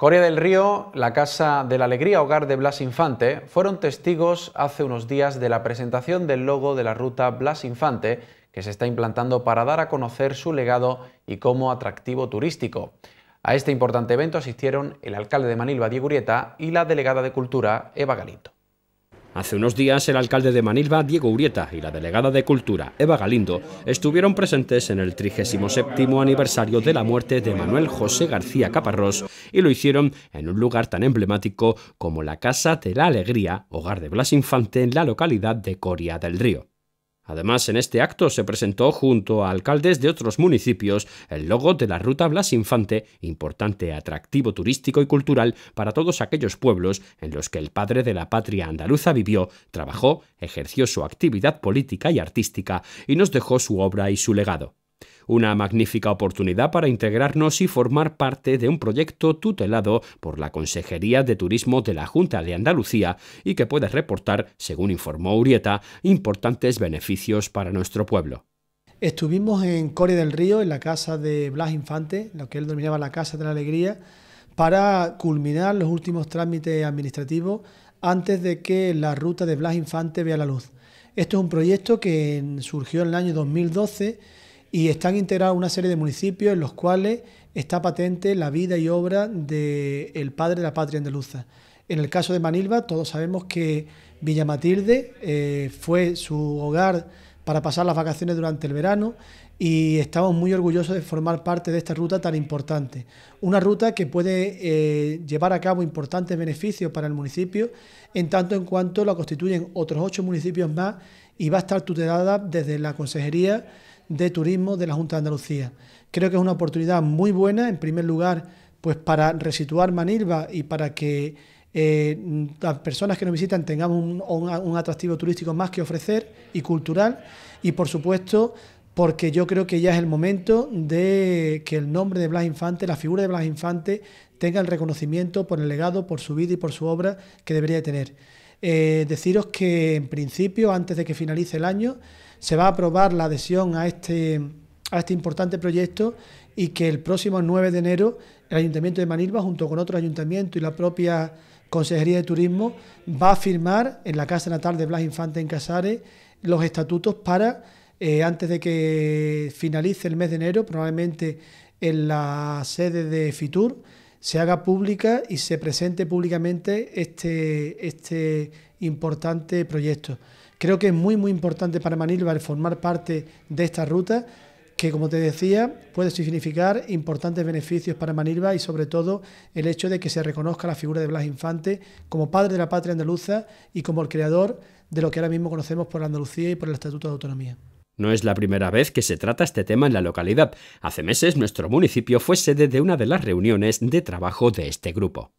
Corea del Río, la Casa de la Alegría, hogar de Blas Infante, fueron testigos hace unos días de la presentación del logo de la ruta Blas Infante que se está implantando para dar a conocer su legado y como atractivo turístico. A este importante evento asistieron el alcalde de Manilva, Diego Urieta, y la delegada de Cultura, Eva Galito. Hace unos días, el alcalde de Manilva, Diego Urieta, y la delegada de Cultura, Eva Galindo, estuvieron presentes en el 37 aniversario de la muerte de Manuel José García Caparrós y lo hicieron en un lugar tan emblemático como la Casa de la Alegría, hogar de Blas Infante en la localidad de Coria del Río. Además, en este acto se presentó junto a alcaldes de otros municipios el logo de la Ruta Blas Infante, importante atractivo turístico y cultural para todos aquellos pueblos en los que el padre de la patria andaluza vivió, trabajó, ejerció su actividad política y artística y nos dejó su obra y su legado una magnífica oportunidad para integrarnos y formar parte de un proyecto tutelado por la Consejería de Turismo de la Junta de Andalucía y que puede reportar, según informó Urieta, importantes beneficios para nuestro pueblo. Estuvimos en Core del Río, en la casa de Blas Infante, lo que él denominaba la Casa de la Alegría, para culminar los últimos trámites administrativos antes de que la ruta de Blas Infante vea la luz. Esto es un proyecto que surgió en el año 2012 y están integrados una serie de municipios en los cuales está patente la vida y obra del padre de la patria andaluza. En el caso de Manilva, todos sabemos que Villa Matilde eh, fue su hogar para pasar las vacaciones durante el verano y estamos muy orgullosos de formar parte de esta ruta tan importante. Una ruta que puede eh, llevar a cabo importantes beneficios para el municipio, en tanto en cuanto la constituyen otros ocho municipios más y va a estar tutelada desde la Consejería de Turismo de la Junta de Andalucía. Creo que es una oportunidad muy buena, en primer lugar, pues para resituar Manilva y para que eh, las personas que nos visitan tengamos un, un atractivo turístico más que ofrecer y cultural. Y por supuesto, porque yo creo que ya es el momento de que el nombre de Blas Infante, la figura de Blas Infante, tenga el reconocimiento por el legado, por su vida y por su obra que debería tener. Eh, deciros que en principio, antes de que finalice el año, se va a aprobar la adhesión a este, este importante proyecto y que el próximo 9 de enero el Ayuntamiento de Manilva, junto con otro ayuntamiento y la propia Consejería de Turismo, va a firmar en la Casa Natal de Blas Infante en Casares los estatutos para, eh, antes de que finalice el mes de enero, probablemente en la sede de FITUR, se haga pública y se presente públicamente este, este importante proyecto. Creo que es muy, muy importante para Manilva el formar parte de esta ruta que, como te decía, puede significar importantes beneficios para Manilva y, sobre todo, el hecho de que se reconozca la figura de Blas Infante como padre de la patria andaluza y como el creador de lo que ahora mismo conocemos por Andalucía y por el Estatuto de Autonomía. No es la primera vez que se trata este tema en la localidad. Hace meses nuestro municipio fue sede de una de las reuniones de trabajo de este grupo.